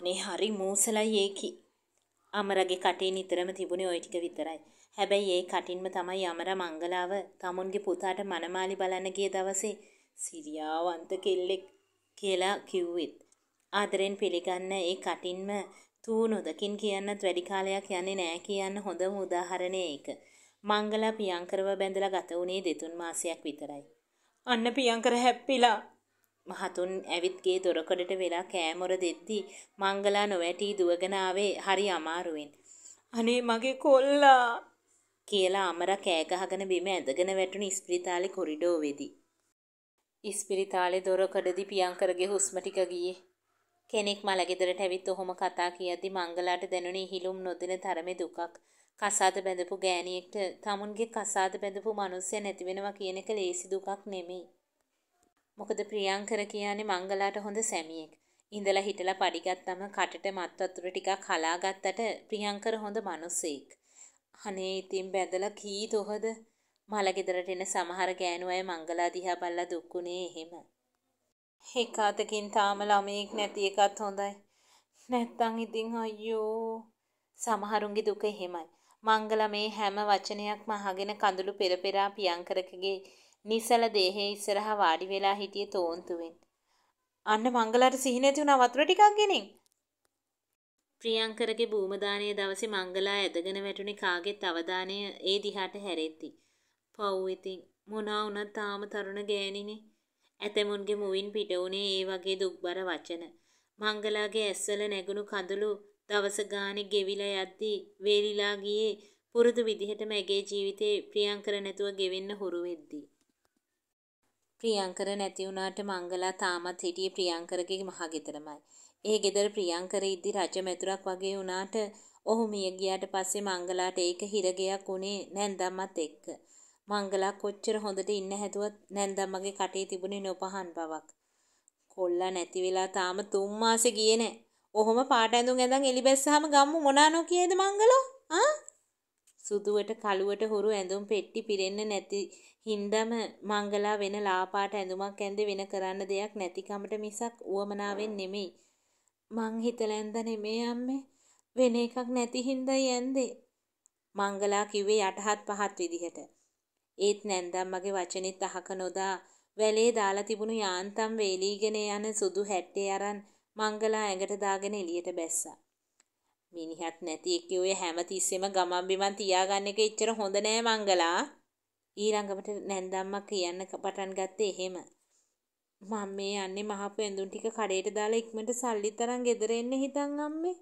අනේ හරි මූසලයි ඒකි. අමරගේ කටේ නිතරම තිබුණේ ওই ටික විතරයි. හැබැයි ඒ කටින්ම තමයි අමර මංගලාව තමුන්ගේ පුතාට මනමාලි බලන්න ගිය දවසේ සිරියාවන්ත කෙල්ලෙක් කියලා කිව්වෙත්. ආදරෙන් පිළිගන්න ඒ කටින්ම තූ නොදකින් කියන්නත් වැඩි කාලයක් යන්නේ නෑ කියන්න හොඳම උදාහරණය ඒක. මංගලා පියංකරව බැඳලා ගත වුණේ දෙතුන් මාසයක් විතරයි. අන්න පියංකර හැප්පිලා මහතුන් ඇවිත් ගේ දොරකඩට වෙලා කෑමොර දෙද්දී මංගලා නොවැටි දුවගෙන ආවේ හරි අමාරුවෙන්. අනේ මගේ කොල්ලා කියලා අමර කෑ ගහගෙන බිම ඇඳගෙන වැටුණු ඉස්පිරිතාලේ කොරිඩෝවේදී. ඉස්පිරිතාලේ දොරකඩදී පියංකරගේ හුස්ම ටික ගියේ. කෙනෙක් මල ගෙදරට ඇවිත් ඔහොම කතා කියද්දී මංගලාට දැනුනේ හිලුම් නොදෙන තරමේ දුකක්. කසාද බැඳපු ගෑණියෙක්ට tamunගේ කසාද බැඳපු මිනිස්සය නැති වෙනවා කියන එක ලේසි දුකක් නෙමෙයි. මොකද ප්‍රියංකර කියන්නේ මංගලාට හොඳ සැමියෙක්. ඉඳලා හිටලා පඩිගත්තම කටට මත් වතුර ටිකක් හලා ගත්තට ප්‍රියංකර හොඳ මිනිසෙක්. අනේ ඉතින් බැඳලා කී තොහද මලගෙදරට එන සමහර ගෑනු අය මංගලා දිහා බල්ලා දුක්ුණේ එහෙම. එක අතකින් තාම ළමයෙක් නැති එකත් හොඳයි. නැත්තම් ඉතින් අයියෝ සමහරුන්ගේ දුක එහෙමයි. මංගල මේ හැම වචනයක්ම අහගෙන කඳුළු පෙරපෙරා ප්‍රියංකරකගේ නිසල දේහයේ ඉස්සරහා වාඩි වෙලා හිටියේ තෝන්තුවෙන්. අන්න මංගලට සිහි නැති වුණා වතුර ටිකක් ගෙනින්. ප්‍රියංකරගේ භූමදානයේ දවසේ මංගලා ඇදගෙන වැටුනේ කාගේත් අවධානය ඒ දිහාට හැරෙtti. පව් ඉතින් මොනා වුණත් තාම තරුණ ගෑණිනේ. ඇතමුන්ගේ මුවින් පිට වුණේ ඒ වගේ දුක්බර වචන. මංගලාගේ ඇස්වල නැගුණු කඳුළු දවස ගානේ ගෙවිලා යද්දී වේලිලා ගියේ පුරුදු විදිහටම ඇගේ ජීවිතේ ප්‍රියංකර නැතුව ගෙවෙන්න හුරු වෙද්දී ප්‍රියංකර නැති වුණාට මංගලා තාමත් හිටියේ ප්‍රියංකරගේ මහ ගෙදරමයි. ඒ ගෙදර ප්‍රියංකර ඉදදි රජමැතුරක් වගේ වුණාට ඔහු මිය ගියාට පස්සේ මංගලාට ඒක හිරගයක් උනේ නැන්දම්මත් එක්ක. මංගලා කොච්චර හොඳට ඉන්න හැදුවත් නැන්දම්මගේ කටේ තිබුණේ නොපහන් බවක්. කොල්ලා නැති වෙලා තාම තුන් මාසෙ ගියේ නැහැ. ඔහොම පාට ඇඳුම් ඇඳන් එලි බැස්සහම ගම්මු මොනා නොකියේද මංගලෝ? ආ සුදුවට කළුවට හුරු ඇඳුම් පෙට්ටි පිරෙන්න නැති හින්දම මංගලා වෙන ලාපාට ඇඳුමක් ඇඳ වෙන කරන්න දෙයක් නැතිකමට මිසක් උවමනාවෙන් නෙමෙයි. මං හිතලැන්ද නෙමේ අම්මේ. වෙන එකක් නැති හින්දායි ඇන්දේ. මංගලා කිව්වේ යටහත් පහත් විදිහට. ඒත් නැන්දම් මගේ වචනෙත් අහක නොදා වැලේ දාලා තිබුණු යාන්තම් වේලීගෙන යන සුදු හැට්ටේ අරන් මංගලා ඇඟට දාගෙන එළියට බැස්සා. මිනිහත් නැති එකේ ඔය හැමතිස්සෙම ගමන් බිමන් තියාගන්න එක එච්චර හොඳ නෑ මංගලා. ඊළඟට නැන්දම්මා කියන්න පටන් ගත්තේ එහෙම. මම මේ යන්නේ මහපු ඇඳුම් ටික කඩේට දාලා ඉක්මනට සල්ලි තරම් ගෙදර එන්න හිතන් අම්මේ.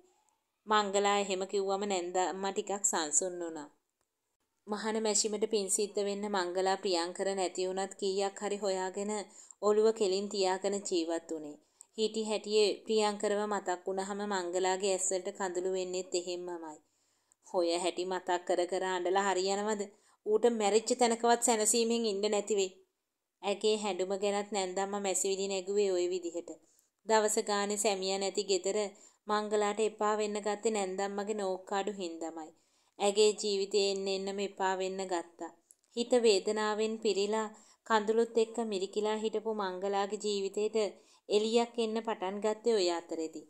මංගලා එහෙම කිව්වම නැන්දම්මා ටිකක් සංසුන් වුණා. මහන මැෂිමට පින් සිද්ධ වෙන්න මංගලා ප්‍රියංකර නැති වුණත් කීයක් හරි හොයාගෙන ඔළුව කෙලින් තියාගෙන ජීවත් වුණේ. හිටි හැටියේ ප්‍රියංකරව මතක් වුණාම මංගලාගේ ඇස්වලට කඳුළු වෙන්නෙත් එහෙම්මමයි. හොය හැටි මතක් කර කර අඬලා හරියනවද? ඌට මැරිච්ච තැනකවත් සැනසීමෙන් ඉන්න නැති වෙයි. ඇගේ හැඬුම ගැනත් නැන්දම්ම මැසිවිලි නැගුවේ ওই විදිහට. දවස ගානේ සැමියා නැති ගෙදර මංගලාට එපා වෙන්න ගත්තේ නැන්දම්මගේ නෝක්කාඩු හින්දාමයි. ඇගේ ජීවිතේ එන්න එන්නම එපා වෙන්න ගත්තා. හිත වේදනාවෙන් පිරීලා කඳුළුත් එක්ක මිරිකිලා හිටපු මංගලාගේ ජීවිතේට එලියක් එන්න පටන් ගත්තේ ඔය අතරෙදි.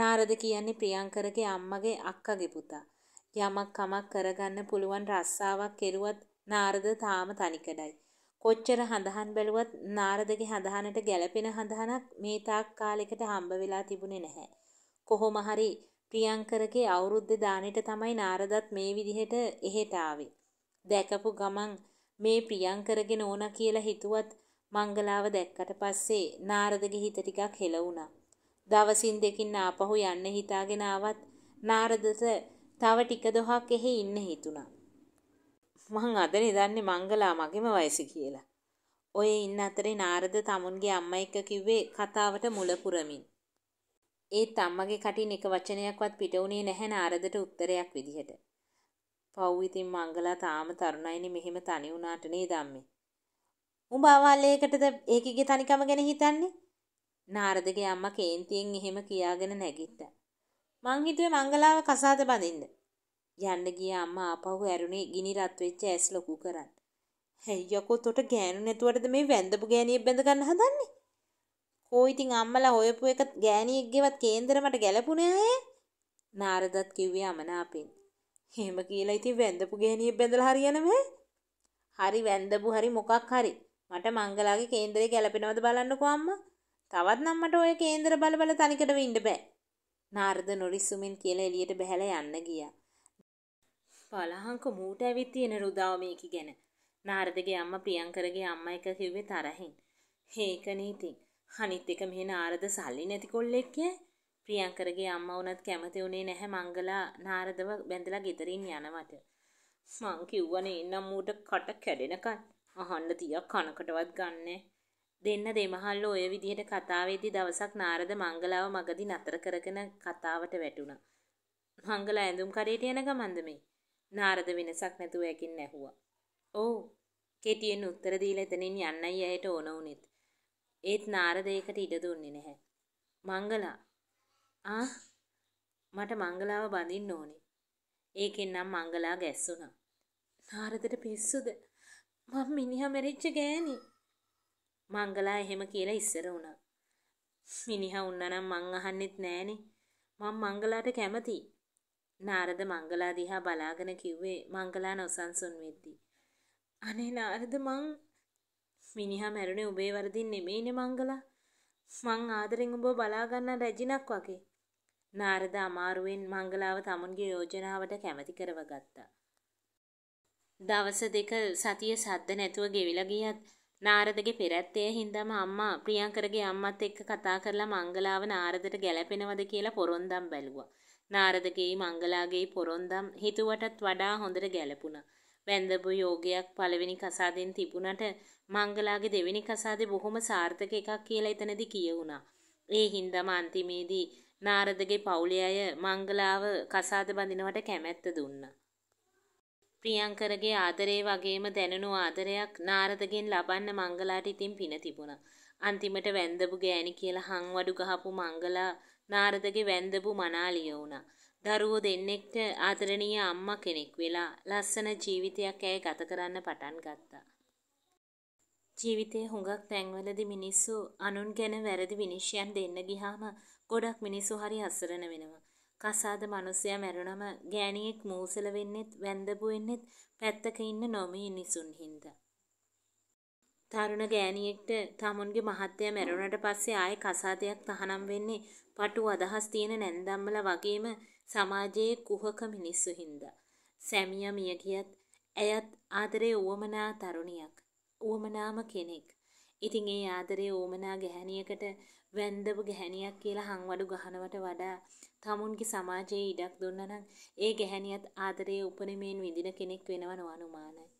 නාරද කියන්නේ ප්‍රියංකරගේ අම්මගේ අක්කගේ පුතා. යමක් කමක් කරගන්න පුළුවන් රස්සාවක් කෙරුවත් නාරද තාම තනිකඩයි. කොච්චර හඳහන් බැලුවත් නාරදගේ හඳහනට ගැළපෙන හඳහනක් මේ තාක් කාලයකට හම්බ වෙලා තිබුණේ නැහැ. කොහොම හරි ප්‍රියංකරගේ අවුරුද්ද දානෙට තමයි නාරදත් මේ විදිහට එහෙට ආවේ. දැකපු ගමන් මේ ප්‍රියංකරගේ නෝනා කියලා හිතුවත් මංගලාව දැක්කට පස්සේ නාරදගේ හිත ටිකක් හෙලවුණා. දවසින් දෙකින් ආපහු යන්න හිතාගෙන ආවත් නාරදට තව ටික දොහක් එහි ඉන්න හිතුණා. මං අද නිදන්නේ මංගලා මගෙම වයස කියලා. ඔය ඉන්න අතරේ නාරද තමුන්ගේ අම්මා එක්ක කිව්වේ කතාවට මුල පුරමින්. ඒත් අම්මගේ කටින් එක වචනයක්වත් පිටුනේ නැහැ නාරදට උත්තරයක් විදිහට. පව් ඉතින් මංගලා තාම තරුණයිනේ මෙහෙම තනි වුණාට නේද අම්මේ. උඹ අවාලයකටද ඒකගේ තනිකම ගැන හිතන්නේ? නාරදගේ අම්මා කේන්තියෙන් එහෙම කියාගෙන නැගිට්ටා. මං හිතුවේ මංගලාව කසාද බඳින්න. යන්න ගිය අම්මා ආපහු ඇරුණේ ගිනි රත් වෙච්ච ඇස් ලොකු කරන්. "හැයියකෝ තොට ගෑනු නැතුවටද මේ වැඳපු ගෑණියෙක් බඳ ගන්න හදන්නේ?" "කෝ ඉතින් අම්මලා හොයපු එක ගෑණියෙක්ගේවත් කේන්දරමට ගැලපුණේ අය." නාරදත් කිව්වේ අමනාපෙන්. "එහෙම කියලා ඉතින් වැඳපු ගෑණියෙක් බඳලා හරියනවද? හරි වැඳපු හරි මොකක් හරි." මට මංගලාගේ කේන්දරේ ගැලපෙනවද බලන්නකෝ අම්මා. තවත් නම් මට ওই කේන්දර බල බල තනිකටම ඉන්න බෑ. නාරද නොරිසුමින් කියලා එළියට බහැලා යන්න ගියා. පලහංක මූට ඇවිත් තියෙන රුදාව මේකි ගැන. නාරදගේ අම්මා ප්‍රියංකරගේ අම්මා එක කිව්වේ තරහින්. හේකනේ ඉතින්. අනිත් එක මෙහෙ නාරද සල්ලි නැති කොල්ලෙක් ඈ. ප්‍රියංකරගේ අම්මා වුණත් කැමති උනේ නැහැ මංගලා නාරදව බැඳලා ගෙදරින් යනවට. මං කිව්වනේ එන්නම් මූට කට කැඩෙනකන්. අහන්න තියක් කනකටවත් ගන්නෑ. දෙන්න දෙමහල්ල ඔය විදිහට කතාවේදී දවසක් නාරද මංගලාව මගදී නතර කරගෙන කතාවට වැටුණා. මංගලා ඇඳුම් කඩේට යන ගමන්ද මේ? නාරද වෙනසක් නැතුව ඇකින් ඇහුවා. "ඔව්." කෙටියෙන් උත්තර දීලා එතනින් යන්නයි ඇයට ඕන වුනේත්. ඒත් නාරද ඒකට ඉඩ දුන්නේ නැහැ. "මංගලා." "ආ මට මංගලාව බඳින්න ඕනේ." ඒකෙන් නම් මංගලා ගැස්සුණා. නාරදට පිස්සුද? මං මිනිහා මැරිච්ච ගෑණි. මංගලා එහෙම කියලා ඉස්සර වුණා. මිනිහා වුණා නම් මං අහන්නෙත් නෑනේ. මං මංගලාට කැමතියි. නාරද මංගලා දිහා බලාගෙන කිව්වේ මංගලා නොසන්සුන් වෙද්දී. අනේ නාරද මං මිනිහා මැරුණේ ඔබේ වරදින් නෙමෙයිනේ මංගලා. මං ආදරෙන් ඔබ බලා ගන්න රැජිනක් වගේ. නාරද අමාරුවෙන් මංගලාව තමුන්ගේ යෝජනාවට කැමති කරවගත්තා. දවස දෙක සතිය සද්ද නැතුව ගෙවිලා ගියත් නාරදගේ පෙරැත්තේ හින්දාම අම්මා ප්‍රියංකරගේ අම්මත් එක්ක කතා කරලා මංගලාව නාරදට ගැළපෙනවද කියලා පොරොන්දම් බැලුවා. නාරදගේයි මංගලාගේයි පොරොන්දම් හිතුවටත් වඩා හොඳට ගැළපුණා. වැන්දබු යෝගයක් පළවෙනි කසාදෙන් තිබුණට මංගලාගේ දෙවෙනි කසාදේ බොහොම සාර්ථක එකක් කියලා එතනදි කියුණා. ඒ හින්දාම අන්තිමේදී නාරදගේ පවුලේ අය මංගලාව කසාද බඳිනවට කැමැත්ත දුන්නා. ප්‍රියංකරගේ ආදරේ වගේම දැනුණු ආදරයක් නාරදගෙන් ලබන්න මංගලාට ඉතින් පින තිබුණා. අන්තිමට වැන්දබු ගෑණි කියලා හංවඩු ගහපු මංගලා නාරදගේ වැන්දබු මනාලිය වුණා. දරුවෝ දෙන්නෙක්ට ආදරණීය අම්මා කෙනෙක් වෙලා ලස්සන ජීවිතයක් ඇය ගත කරන්න පටන් ගත්තා. ජීවිතේ හුඟක් තැන්වලදී මිනිස්සු අනුන් ගැන වැරදි විනිශ්චයන් දෙන්න ගියාම ගොඩක් මිනිස්සු හරි අසරණ වෙනවා. කසාද මිනිසයා මැරුණම ගෑණියෙක් මූසල වෙන්නෙත් වැන්දබු වෙන්නෙත් පැත්තක ඉන්න නොමී නිසුන් හින්දා. තරුණ ගෑණියෙක්ට තමුන්ගේ මහත්තයා මැරුණට පස්සේ ආයෙ කසාදයක් තහනම් වෙන්නේ පටු අදහස් තියෙන නැන්දම්මල වගේම සමාජයේ කුහක මිනිස්සු හින්දා. සැමියා මිය ගියත් ඇයත් ආදරේ උවමනා තරුණියක්. උවමනාම කෙනෙක්. ඉතින් ඒ ආදරේ ඕමනා ගැහණියකට වැන්දපු ගැහණියක් කියලා හංවඩු ගහනවට වඩා තමුන්ගේ සමාජයේ ඉඩක් දුන්නා නම් ඒ ගැහණියත් ආදරයේ උපරිමයෙන් විඳින කෙනෙක් වෙනව නොඅනුමානයි.